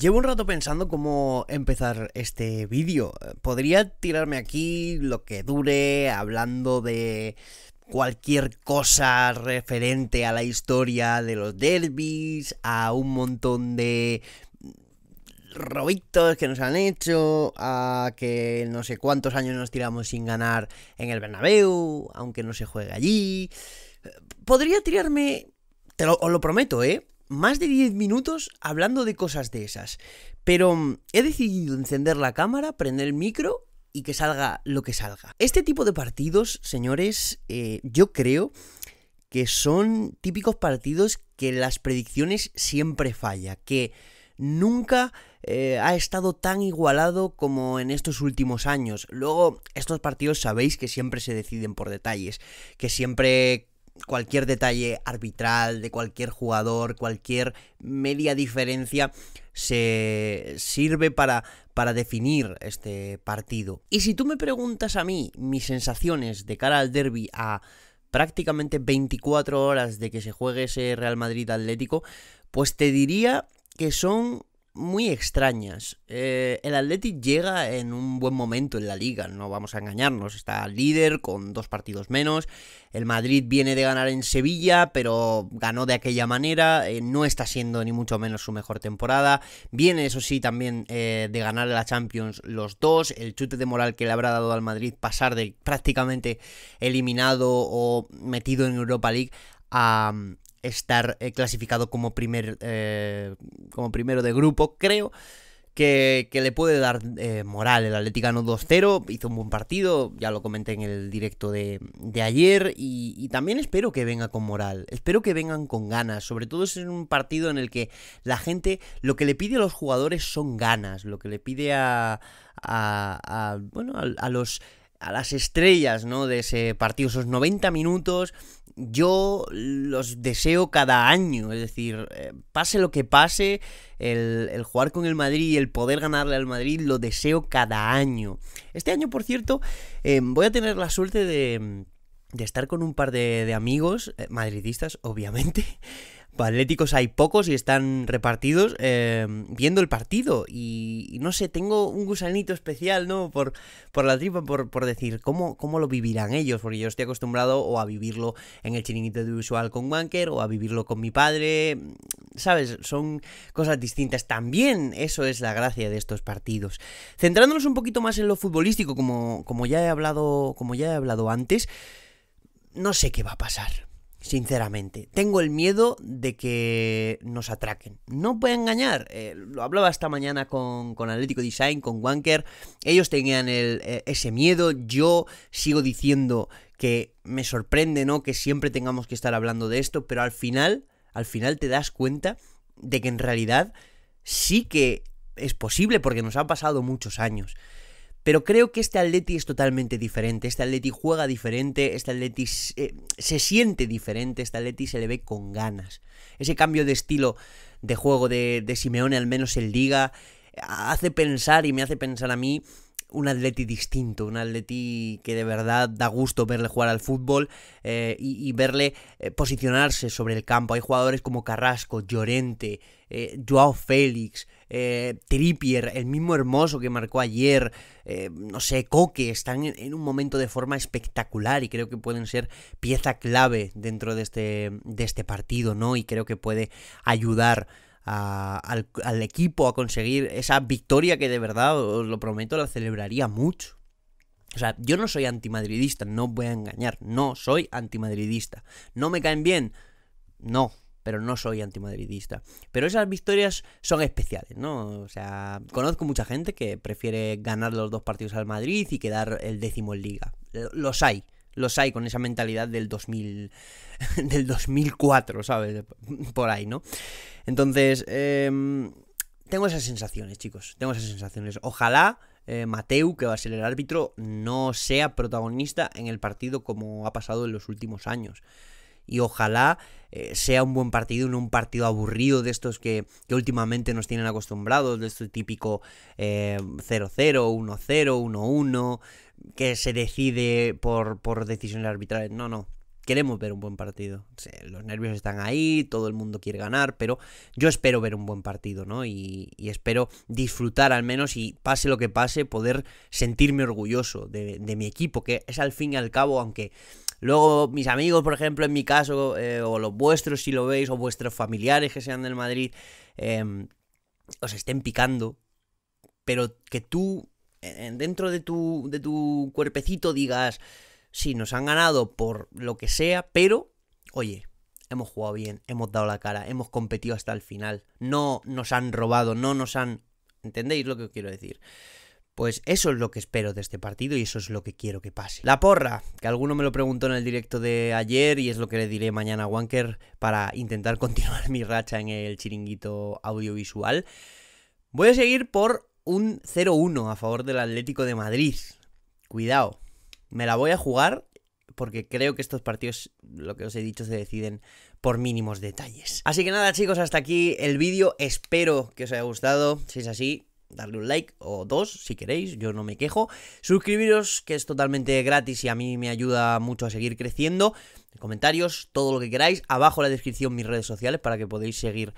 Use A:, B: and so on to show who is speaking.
A: Llevo un rato pensando cómo empezar este vídeo. Podría tirarme aquí lo que dure hablando de cualquier cosa referente a la historia de los derbis, a un montón de robitos que nos han hecho, a que no sé cuántos años nos tiramos sin ganar en el Bernabéu, aunque no se juegue allí. Podría tirarme, te os lo prometo, ¿eh? más de 10 minutos hablando de cosas de esas. Pero mm, he decidido encender la cámara, prender el micro y que salga lo que salga. Este tipo de partidos, señores, eh, yo creo que son típicos partidos que las predicciones siempre falla, que nunca eh, ha estado tan igualado como en estos últimos años. Luego, estos partidos sabéis que siempre se deciden por detalles, que siempre cualquier detalle arbitral de cualquier jugador, cualquier media diferencia se sirve para, para definir este partido. Y si tú me preguntas a mí mis sensaciones de cara al derby a prácticamente 24 horas de que se juegue ese Real Madrid Atlético, pues te diría que son muy extrañas. Eh, el Athletic llega en un buen momento en la liga, no vamos a engañarnos. Está líder con dos partidos menos. El Madrid viene de ganar en Sevilla, pero ganó de aquella manera. Eh, no está siendo ni mucho menos su mejor temporada. Viene, eso sí, también eh, de ganar la Champions los dos. El chute de moral que le habrá dado al Madrid pasar de prácticamente eliminado o metido en Europa League a, estar eh, clasificado como, primer, eh, como primero de grupo, creo. Que, le puede dar eh, moral. El Atlético ganó 2-0, hizo un buen partido, ya lo comenté en el directo de, de ayer. Y, también espero que venga con moral, espero que vengan con ganas. Sobre todo es un partido en el que la gente, lo que le pide a los jugadores son ganas, lo que le pide a, a, bueno, a los a las estrellas ¿no? de ese partido, esos 90 minutos, yo los deseo cada año. Es decir, eh, pase lo que pase, el, jugar con el Madrid y el poder ganarle al Madrid lo deseo cada año. Este año, por cierto, eh, voy a tener la suerte de, estar con un par de, amigos, eh, madridistas, obviamente atléticos hay pocos y están repartidos eh, viendo el partido. Y, no sé, tengo un gusanito especial, ¿no? Por, por la tripa, por, por decir, ¿cómo, lo vivirán ellos? Porque yo estoy acostumbrado o a vivirlo en el chiringuito de usual con Wanker o a vivirlo con mi padre. ¿Sabes? Son cosas distintas. También eso es la gracia de estos partidos. Centrándonos un poquito más en lo futbolístico, como, como, ya, he hablado, como ya he hablado antes, no sé qué va a pasar sinceramente. Tengo el miedo de que nos atraquen. No puede engañar. Eh, lo hablaba esta mañana con, Atlético Design, con Wanker. Ellos tenían eh, ese miedo. Yo sigo diciendo que me sorprende, ¿no? Que siempre tengamos que estar hablando de esto, pero al final, al final te das cuenta de que en realidad sí que es posible porque nos ha pasado muchos años. Pero creo que este Atleti es totalmente diferente, este Atleti juega diferente, este Atleti eh, se, siente diferente, este Atleti se le ve con ganas. Ese cambio de estilo de juego de, Simeone, al menos en Liga, hace pensar y me hace pensar a mí un atleti distinto, un atleti que de verdad da gusto verle jugar al fútbol eh, y, verle eh, posicionarse sobre el campo. Hay jugadores como Carrasco, Llorente, Joao Félix, eh, Tripier, el mismo Hermoso que marcó ayer, eh, no sé, Coque, están en, un momento de forma espectacular y creo que pueden ser pieza clave dentro de este, de este partido, ¿no? Y creo que puede ayudar. al, equipo a conseguir esa victoria que de verdad, os lo prometo, la celebraría mucho. O sea, yo no soy antimadridista, no voy a engañar, no soy antimadridista. ¿No me caen bien? No, pero no soy antimadridista. Pero esas victorias son especiales, ¿no? O sea, conozco mucha gente que prefiere ganar los dos partidos al Madrid y quedar el décimo en liga. Los hay, los hay con esa mentalidad del 2000, del 2004, ¿sabes? Por ahí, ¿no? Entonces, em, tengo esas sensaciones, chicos, tengo esas sensaciones. Ojalá... Eh, Mateu, que va a ser el árbitro, no sea protagonista en el partido como ha pasado en los últimos años. Y ojalá eh, sea un buen partido, no un partido aburrido de estos que, últimamente nos tienen acostumbrados, de este típico 0-0, 1-0, 1-1, que se decide por, decisiones arbitrales. No, no, queremos ver un buen partido. Los nervios están ahí, todo el mundo quiere ganar, pero yo espero ver un buen partido, ¿no? Y, y espero disfrutar al menos y pase lo que pase, poder sentirme orgulloso de, de, mi equipo, que es al fin y al cabo, aunque Luego mis amigos, por ejemplo, en mi caso, eh, o los vuestros si lo veis, o vuestros familiares que sean del Madrid, em, os estén picando, pero que tú, dentro de tu, de tu cuerpecito, digas, sí, nos han ganado por lo que sea, pero, oye, hemos jugado bien, hemos dado la cara, hemos competido hasta el final, no nos han robado, no nos han... ¿Entendéis lo que quiero decir? Pues eso es lo que espero de este partido y eso es lo que quiero que pase. La porra, que alguno me lo preguntó en el directo de ayer y es lo que le diré mañana a Wanker para intentar continuar mi racha en el chiringuito audiovisual. Voy a seguir por un 0-1 a favor del Atlético de Madrid. Cuidado, me la voy a jugar porque creo que estos partidos, lo que os he dicho, se deciden por mínimos detalles. Así que nada chicos, hasta aquí el vídeo, espero que os haya gustado, si es así, darle un like o dos si queréis, yo no me quejo. Suscribiros, que es totalmente gratis y a mí me ayuda mucho a seguir creciendo. Comentarios, todo lo que queráis. Abajo en la descripción mis redes sociales para que podáis seguir